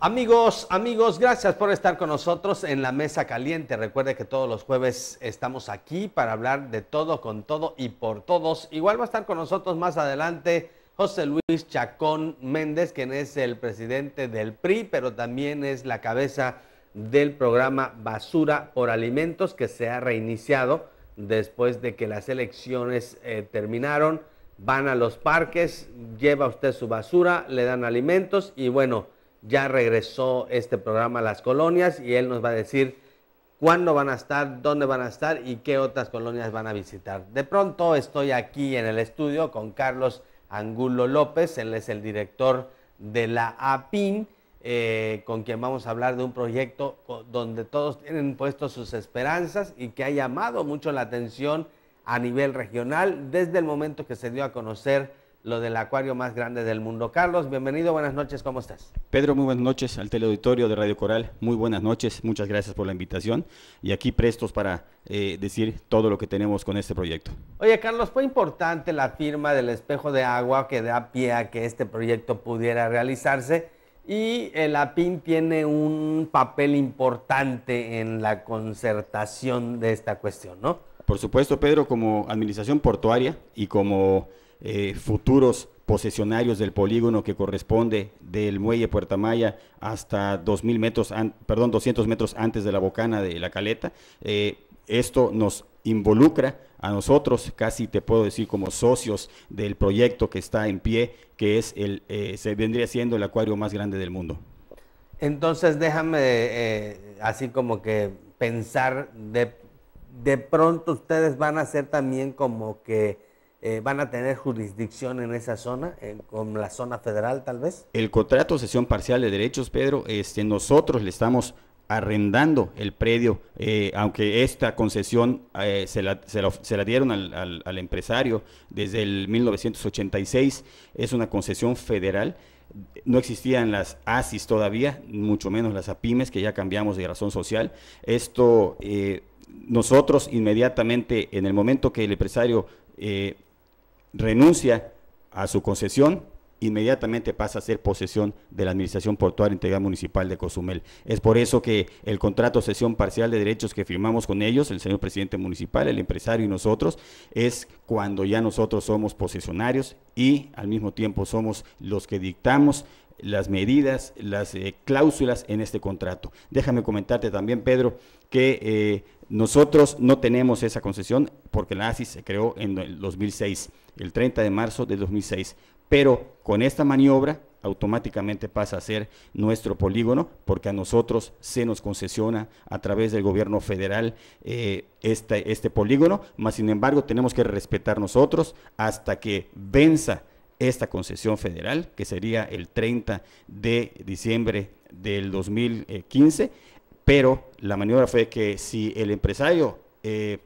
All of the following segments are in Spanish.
Amigos, amigos, gracias por estar con nosotros en la mesa caliente. Recuerde que todos los jueves estamos aquí para hablar de todo, con todo y por todos. Igual va a estar con nosotros más adelante José Luis Chacón Méndez, quien es el presidente del PRI, pero también es la cabeza del programa Basura por Alimentos que se ha reiniciado después de que las elecciones eh, terminaron. Van a los parques, lleva usted su basura, le dan alimentos y bueno ya regresó este programa a las colonias y él nos va a decir cuándo van a estar, dónde van a estar y qué otras colonias van a visitar. De pronto estoy aquí en el estudio con Carlos Angulo López, él es el director de la APIN, eh, con quien vamos a hablar de un proyecto donde todos tienen puestos sus esperanzas y que ha llamado mucho la atención a nivel regional desde el momento que se dio a conocer lo del acuario más grande del mundo. Carlos, bienvenido, buenas noches, ¿cómo estás? Pedro, muy buenas noches al teleauditorio de Radio Coral, muy buenas noches, muchas gracias por la invitación y aquí prestos para eh, decir todo lo que tenemos con este proyecto. Oye, Carlos, fue importante la firma del espejo de agua que da pie a que este proyecto pudiera realizarse y el APIN tiene un papel importante en la concertación de esta cuestión, ¿no? Por supuesto, Pedro, como administración portuaria y como eh, futuros posesionarios del polígono que corresponde del muelle Puerta Maya hasta 2000 metros, perdón, 200 metros antes de la bocana de la caleta. Eh, esto nos involucra a nosotros, casi te puedo decir como socios del proyecto que está en pie, que es el, eh, se vendría siendo el acuario más grande del mundo. Entonces déjame así como que pensar, de, de pronto ustedes van a ser también como que eh, van a tener jurisdicción en esa zona, con la zona federal tal vez. El contrato de sesión parcial de derechos, Pedro, este, nosotros le estamos arrendando el predio, eh, aunque esta concesión eh, se, la, dieron al, al, empresario desde el 1986, es una concesión federal, no existían las ASIS todavía, mucho menos las APIMES, que ya cambiamos de razón social. Esto, nosotros inmediatamente, en el momento que el empresario renuncia a su concesión, inmediatamente pasa a ser posesión de la Administración Portuaria Integral Municipal de Cozumel. Es por eso que el contrato cesión parcial de derechos que firmamos con ellos, el señor presidente municipal, el empresario y nosotros, es cuando ya nosotros somos posesionarios y al mismo tiempo somos los que dictamos las medidas, las eh, cláusulas en este contrato. Déjame comentarte también, Pedro, que eh, nosotros no tenemos esa concesión porque la ASIS se creó en el 2006, el 30 de marzo de 2006, pero con esta maniobra automáticamente pasa a ser nuestro polígono porque a nosotros se nos concesiona a través del gobierno federal eh, este, este polígono, más sin embargo tenemos que respetar nosotros hasta que venza esta concesión federal, que sería el 30 de diciembre del 2015, pero la maniobra fue que si el empresario eh,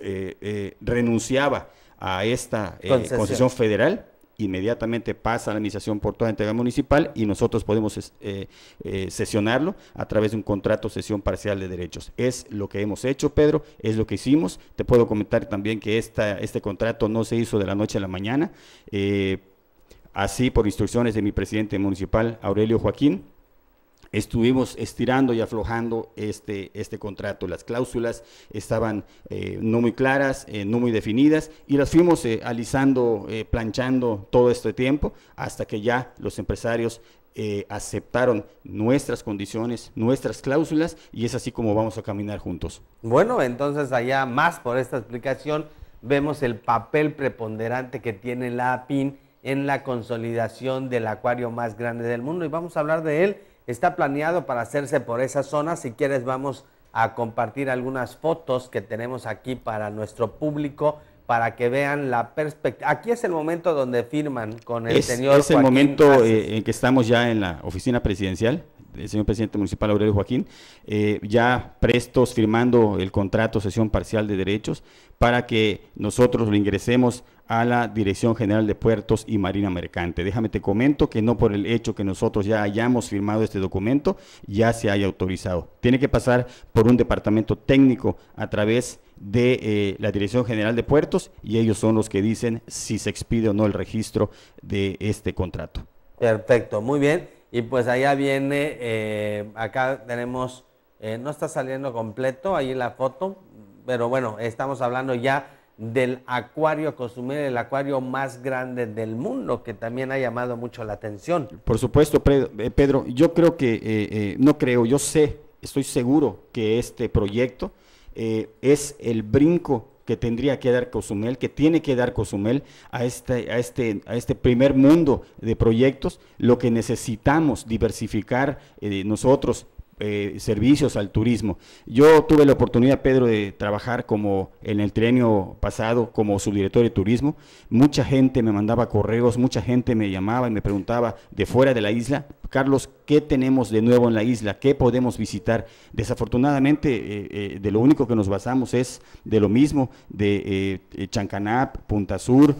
eh, eh, renunciaba a esta concesión. federal, inmediatamente pasa a la administración por toda entrega municipal y nosotros podemos sesionarlo a través de un contrato sesión parcial de derechos. Es lo que hemos hecho, Pedro, es lo que hicimos. Te puedo comentar también que esta, este contrato no se hizo de la noche a la mañana. Así, por instrucciones de mi presidente municipal, Aurelio Joaquín, estuvimos estirando y aflojando este, este contrato. Las cláusulas estaban eh, no muy claras, eh, no muy definidas, y las fuimos eh, alisando, planchando todo este tiempo, hasta que ya los empresarios aceptaron nuestras condiciones, nuestras cláusulas, y es así como vamos a caminar juntos. Bueno, entonces allá más por esta explicación, vemos el papel preponderante que tiene la PIN en la consolidación del acuario más grande del mundo y vamos a hablar de él. Está planeado para hacerse por esa zona. Si quieres vamos a compartir algunas fotos que tenemos aquí para nuestro público para que vean la perspectiva. Aquí es el momento donde firman con el señor. Es el momento eh, en que estamos ya en la oficina presidencial del señor presidente municipal Aurelio Joaquín, eh, ya prestos firmando el contrato sesión parcial de derechos para que nosotros lo ingresemos a la Dirección General de Puertos y Marina Mercante. Déjame te comento que no por el hecho que nosotros ya hayamos firmado este documento, ya se haya autorizado. Tiene que pasar por un departamento técnico a través de eh, la Dirección General de Puertos y ellos son los que dicen si se expide o no el registro de este contrato. Perfecto, muy bien. Y pues allá viene, eh, acá tenemos, eh, no está saliendo completo ahí la foto, pero bueno, estamos hablando ya del acuario Cozumel, el acuario más grande del mundo, que también ha llamado mucho la atención. Por supuesto, eh, Pedro, yo creo que, eh, eh, no creo, yo sé, estoy seguro que este proyecto es el brinco que tendría que dar Cozumel, que tiene que dar Cozumel a este, a este, a este primer mundo de proyectos, lo que necesitamos diversificar nosotros eh, servicios al turismo. Yo tuve la oportunidad, Pedro, de trabajar como en el trienio pasado como subdirector de turismo. Mucha gente me mandaba correos, mucha gente me llamaba y me preguntaba de fuera de la isla, Carlos, ¿qué tenemos de nuevo en la isla? ¿Qué podemos visitar? Desafortunadamente, eh, eh, de lo único que nos basamos es de lo mismo, de Chancanap, Punta Sur,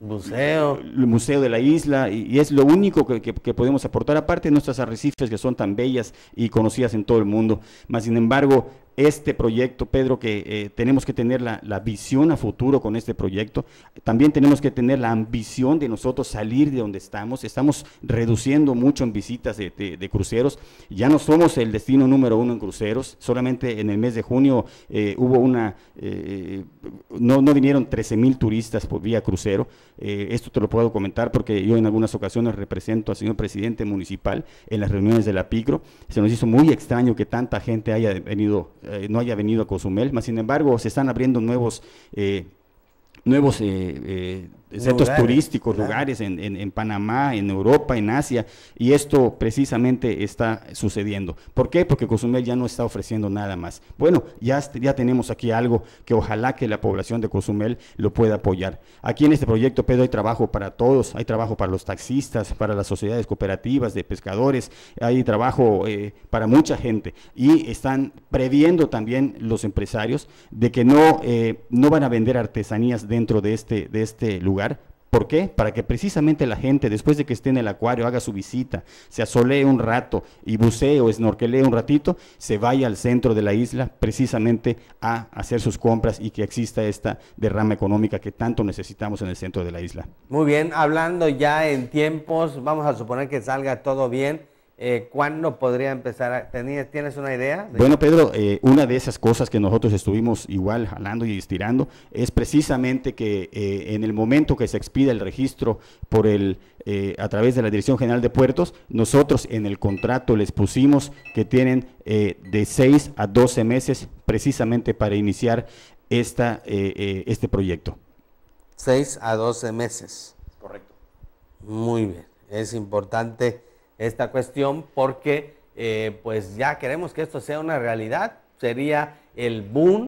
Museo. El Museo de la Isla, y, es lo único que, que, podemos aportar, aparte de nuestras arrecifes que son tan bellas y conocidas en todo el mundo. Mas, sin embargo, este proyecto, Pedro, que eh, tenemos que tener la, visión a futuro con este proyecto. También tenemos que tener la ambición de nosotros salir de donde estamos. Estamos reduciendo mucho en visitas de, cruceros. Ya no somos el destino número uno en cruceros. Solamente en el mes de junio eh, hubo una, eh, no, no, vinieron 13 mil turistas por vía crucero. esto te lo puedo comentar porque yo en algunas ocasiones represento al señor presidente municipal en las reuniones de la PICRO. Se nos hizo muy extraño que tanta gente haya venido eh, no haya venido a Cozumel, más sin embargo se están abriendo nuevos eh, nuevos eh, eh centros turísticos, lugares en, Panamá, en Europa, en Asia, y esto precisamente está sucediendo. ¿Por qué? Porque Cozumel ya no está ofreciendo nada más. Bueno, ya, ya tenemos aquí algo que ojalá que la población de Cozumel lo pueda apoyar. Aquí en este proyecto, Pedro, hay trabajo para todos, hay trabajo para los taxistas, para las sociedades cooperativas de pescadores, hay trabajo eh, para mucha gente, y están previendo también los empresarios de que no, eh, no van a vender artesanías dentro de este, de este lugar ¿Por qué? Para que precisamente la gente, después de que esté en el acuario, haga su visita, se asolee un rato y bucee o snorkelee un ratito, se vaya al centro de la isla precisamente a hacer sus compras y que exista esta derrama económica que tanto necesitamos en el centro de la isla. Muy bien, hablando ya en tiempos, vamos a suponer que salga todo bien eh, ¿Cuándo podría empezar? A, ¿Tienes una idea? Bueno, Pedro, eh, una de esas cosas que nosotros estuvimos igual jalando y estirando es precisamente que eh, en el momento que se expida el registro por el a través de la Dirección General de Puertos, nosotros en el contrato les pusimos que tienen de 6 a 12 meses precisamente para iniciar esta, este proyecto. 6 a 12 meses. Correcto. Muy bien, es importante esta cuestión porque eh, pues ya queremos que esto sea una realidad. Sería el boom